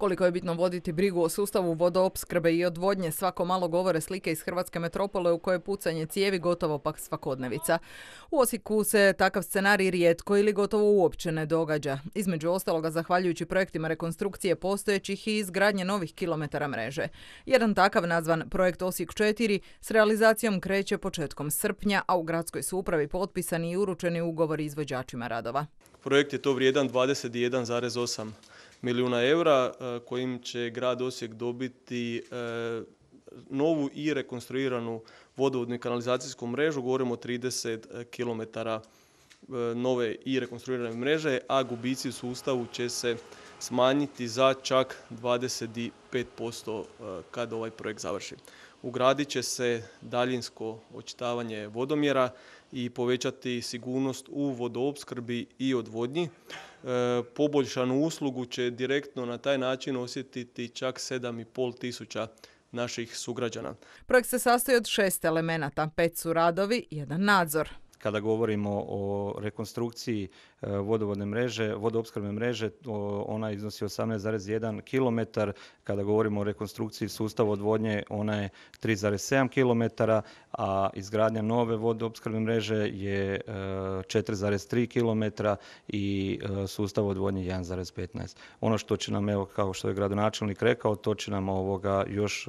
Koliko je bitno voditi brigu o sustavu vodoopskrbe i odvodnje, svako malo govore slike iz hrvatske metropole u koje pucanje cijevi gotovo pak svakodnevica. U Osijeku se takav scenarij rijetko ili gotovo uopće ne događa. Između ostaloga, zahvaljujući projektima rekonstrukcije postojećih i izgradnje novih kilometara mreže. Jedan takav nazvan projekt Osijek 4 s realizacijom kreće početkom srpnja, a u gradskoj su upravi potpisani i uručeni ugovori izvođačima radova. Projekt je to vrijedan 21,8 milijuna eura e, kojim će grad Osijek dobiti e, novu i rekonstruiranu vodovodnu i kanalizacijsku mrežu, govorimo o 30 e, km E, nove i rekonstruirane mreže, a gubici u sustavu će se smanjiti za čak 25% e, kad ovaj projekt završi. Ugradit će se daljinsko očitavanje vodomjera i povećati sigurnost u vodoopskrbi i odvodnji. E, poboljšanu uslugu će direktno na taj način osjetiti čak 7,5 tisuća naših sugrađana. Projekt se sastoji od šest elemenata, pet su radovi i jedan nadzor kada govorimo o rekonstrukciji e, vodovodne mreže, vodoopskrbne mreže, ona iznosi 18,1 km, kada govorimo o rekonstrukciji sustava odvodnje, ona je 3,7 km, a izgradnja nove vodoopskrbne mreže je 4,3 e, km i e, sustav odvodnje 1,15. Ono što će nam, evo, kao što je gradonačelnik rekao, to će nam ovoga još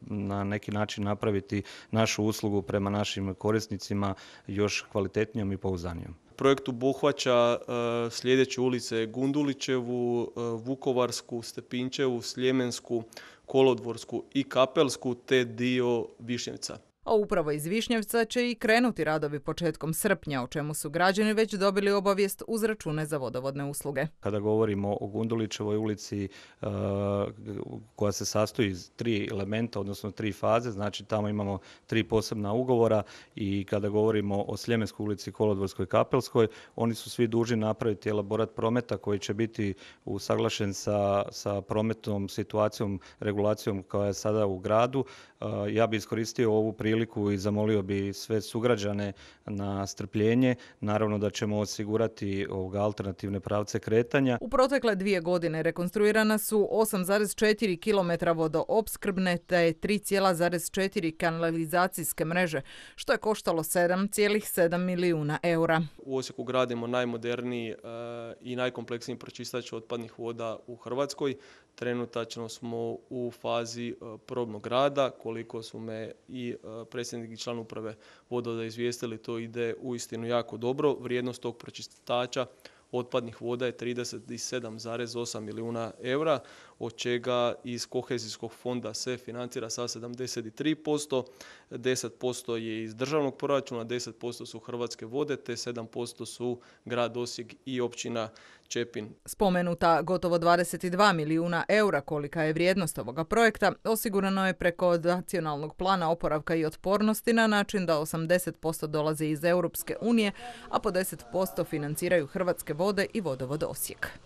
na neki način napraviti našu uslugu prema našim korisnicima još kvalitetnijom i pouzdanijom. Projekt obuhvaća e, sljedeće ulice Gundulićevu, e, Vukovarsku, Stepinčevu, Sljemensku, Kolodvorsku i Kapelsku te dio Višnjevca a upravo iz Višnjevca će i krenuti radovi početkom srpnja, o čemu su građani već dobili obavijest uz račune za vodovodne usluge. Kada govorimo o Gundulićevoj ulici e, koja se sastoji iz tri elementa, odnosno tri faze, znači tamo imamo tri posebna ugovora i kada govorimo o Sljemenskoj ulici Kolodvorskoj Kapelskoj, oni su svi dužni napraviti elaborat prometa koji će biti usaglašen sa, sa prometnom situacijom, regulacijom koja je sada u gradu. E, ja bi iskoristio ovu priliku priliku i zamolio bi sve sugrađane na strpljenje. Naravno da ćemo osigurati ovoga alternativne pravce kretanja. U protekle dvije godine rekonstruirana su 8,4 km vodoopskrbne te 3,4 kanalizacijske mreže, što je koštalo 7,7 milijuna eura. U Osijeku gradimo najmoderniji e, i najkompleksniji pročistač otpadnih voda u Hrvatskoj. Trenutačno smo u fazi e, probnog rada, koliko su me i e, predsjednik i član uprave vodovoda izvijestili, to ide u istinu jako dobro. Vrijednost tog pročistača otpadnih voda je 37,8 milijuna eura od čega iz kohezijskog fonda se financira sa 73%, 10% je iz državnog proračuna, 10% su Hrvatske vode, te 7% su grad Osijek i općina Čepin. Spomenuta gotovo 22 milijuna eura kolika je vrijednost ovoga projekta osigurano je preko nacionalnog plana oporavka i otpornosti na način da 80% dolazi iz Europske unije, a po 10% financiraju Hrvatske vode i vodovod Osijek.